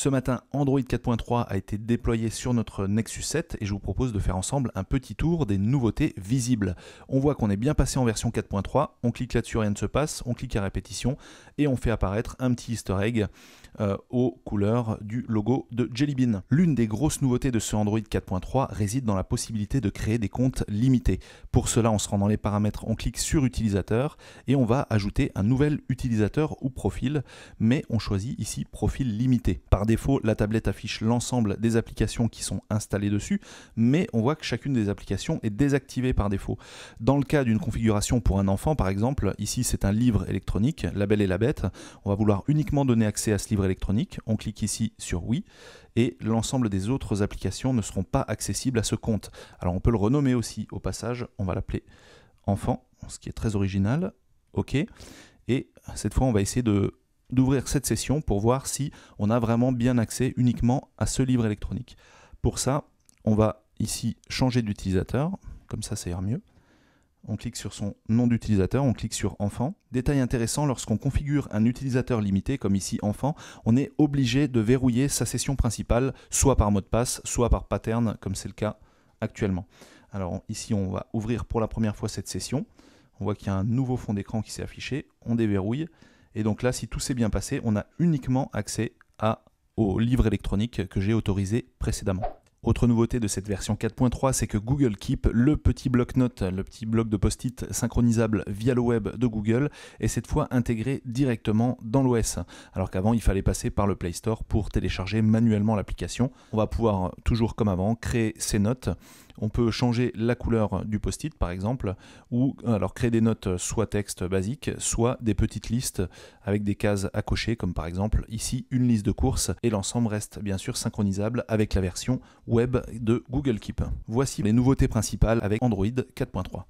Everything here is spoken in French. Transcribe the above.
Ce matin, Android 4.3 a été déployé sur notre Nexus 7 et je vous propose de faire ensemble un petit tour des nouveautés visibles. On voit qu'on est bien passé en version 4.3, on clique là-dessus, rien ne se passe, on clique à répétition et on fait apparaître un petit easter egg euh, aux couleurs du logo de Jelly Bean. L'une des grosses nouveautés de ce Android 4.3 réside dans la possibilité de créer des comptes limités. Pour cela, on se rend dans les paramètres, on clique sur utilisateur et on va ajouter un nouvel utilisateur ou profil, mais on choisit ici profil limité défaut, la tablette affiche l'ensemble des applications qui sont installées dessus, mais on voit que chacune des applications est désactivée par défaut. Dans le cas d'une configuration pour un enfant, par exemple, ici c'est un livre électronique, La Belle et la Bête, on va vouloir uniquement donner accès à ce livre électronique, on clique ici sur Oui, et l'ensemble des autres applications ne seront pas accessibles à ce compte. Alors on peut le renommer aussi au passage, on va l'appeler enfant, ce qui est très original, ok, et cette fois on va essayer de d'ouvrir cette session pour voir si on a vraiment bien accès uniquement à ce livre électronique. Pour ça, on va ici changer d'utilisateur, comme ça ça ira mieux. On clique sur son nom d'utilisateur, on clique sur enfant. Détail intéressant, lorsqu'on configure un utilisateur limité, comme ici enfant, on est obligé de verrouiller sa session principale, soit par mot de passe, soit par pattern, comme c'est le cas actuellement. Alors ici, on va ouvrir pour la première fois cette session. On voit qu'il y a un nouveau fond d'écran qui s'est affiché. On déverrouille. Et donc là, si tout s'est bien passé, on a uniquement accès à, au livre électronique que j'ai autorisé précédemment. Autre nouveauté de cette version 4.3, c'est que Google Keep, le petit bloc-notes, le petit bloc de post-it synchronisable via le web de Google, est cette fois intégré directement dans l'OS, alors qu'avant il fallait passer par le Play Store pour télécharger manuellement l'application. On va pouvoir, euh, toujours comme avant, créer ses notes. On peut changer la couleur du post-it par exemple, ou euh, alors créer des notes euh, soit texte basique, soit des petites listes avec des cases à cocher, comme par exemple ici une liste de courses, et l'ensemble reste bien sûr synchronisable avec la version web de Google Keep. Voici les nouveautés principales avec Android 4.3.